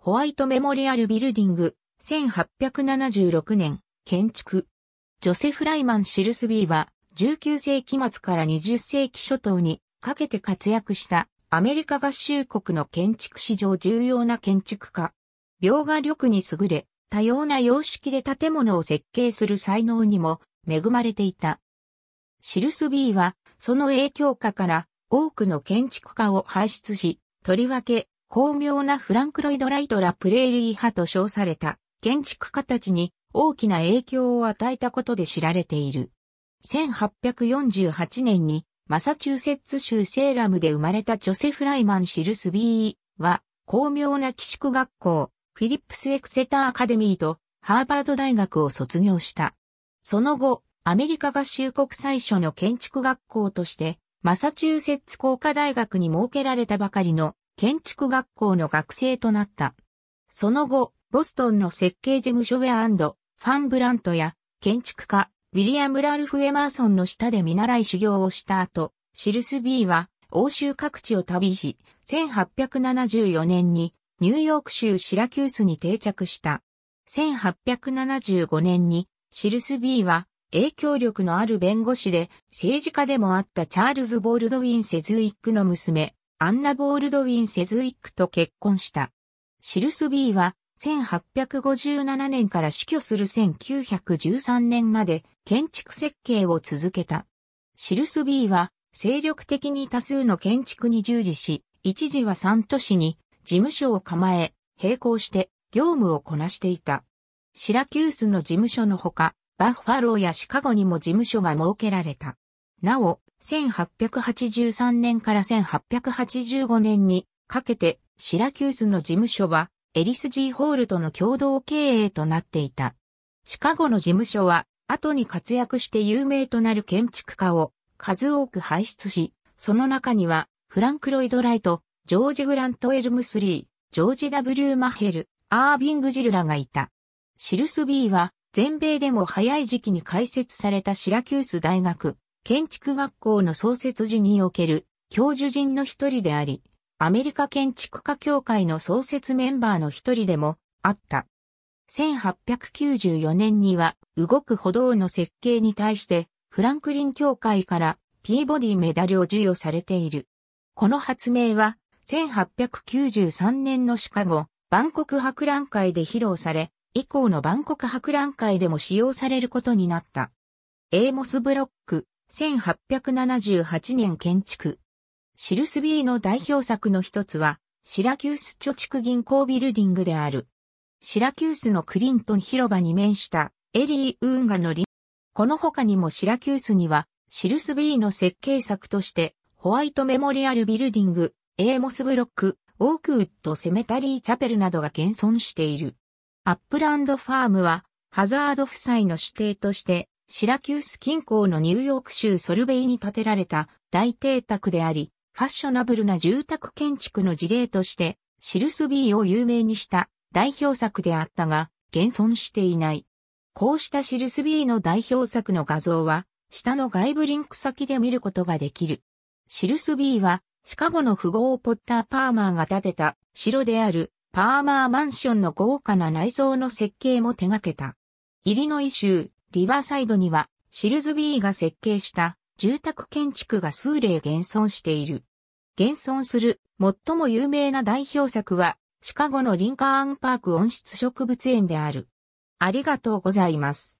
ホワイトメモリアルビルディング、1876年、建築。ジョセフ・ライマン・シルスビーは、19世紀末から20世紀初頭にかけて活躍したアメリカ合衆国の建築史上重要な建築家。描画力に優れ、多様な様式で建物を設計する才能にも恵まれていた。シルスビーは、その影響下から多くの建築家を輩出し、とりわけ巧妙なフランクロイド・ライトラ・プレーリー派と称された建築家たちに大きな影響を与えたことで知られている。1848年にマサチューセッツ州セーラムで生まれたジョセフ・ライマン・シルスビーは巧妙な寄宿学校、フィリップス・エクセター・アカデミーとハーバード大学を卒業した。その後、アメリカ合衆国最初の建築学校として、マサチューセッツ工科大学に設けられたばかりの建築学校の学生となった。その後、ボストンの設計事務所ウェアファン・ブラントや建築家、ウィリアム・ラルフ・エマーソンの下で見習い修行をした後、シルス・ビーは欧州各地を旅し、1874年にニューヨーク州シラキュースに定着した。1875年にシルス・ビーは影響力のある弁護士で政治家でもあったチャールズ・ボールドウィン・セズウィックの娘、アンナ・ボールドウィン・セズウィックと結婚した。シルスビーは、1857年から死去する1913年まで建築設計を続けた。シルスビーは、精力的に多数の建築に従事し、一時は3都市に事務所を構え、並行して業務をこなしていた。シラキュースの事務所のほか、バッファローやシカゴにも事務所が設けられた。なお、1883年から1885年にかけてシラキュースの事務所はエリスジー・ホールとの共同経営となっていた。シカゴの事務所は後に活躍して有名となる建築家を数多く輩出し、その中にはフランク・ロイド・ライト、ジョージ・グラント・エルムスリー、ジョージ・ W・ マヘル、アービング・ジルラがいた。シルス・ビーは全米でも早い時期に開設されたシラキュース大学、建築学校の創設時における教授陣の一人であり、アメリカ建築家協会の創設メンバーの一人でもあった。1894年には動く歩道の設計に対してフランクリン協会からピーボディメダルを授与されている。この発明は1893年のシカゴ、万国博覧会で披露され、以降の万国博覧会でも使用されることになった。エーモス・ブロック、1878年建築。シルスビーの代表作の一つは、シラキュース貯蓄銀行ビルディングである。シラキュースのクリントン広場に面したエリー・ウーンガのン。この他にもシラキュースには、シルスビーの設計作として、ホワイトメモリアルビルディング、エーモスブロック、オークウッドセメタリーチャペルなどが現存している。アップランドファームは、ハザード夫妻の指定として、シラキュース近郊のニューヨーク州ソルベイに建てられた大邸宅であり、ファッショナブルな住宅建築の事例として、シルスビーを有名にした代表作であったが、現存していない。こうしたシルスビーの代表作の画像は、下の外部リンク先で見ることができる。シルスビーは、シカゴの富豪ポッター・パーマーが建てた城であるパーマーマンションの豪華な内装の設計も手掛けた。イリノイ州リバーサイドには、シルズビーが設計した住宅建築が数例現存している。現存する最も有名な代表作は、シカゴのリンカーンパーク温室植物園である。ありがとうございます。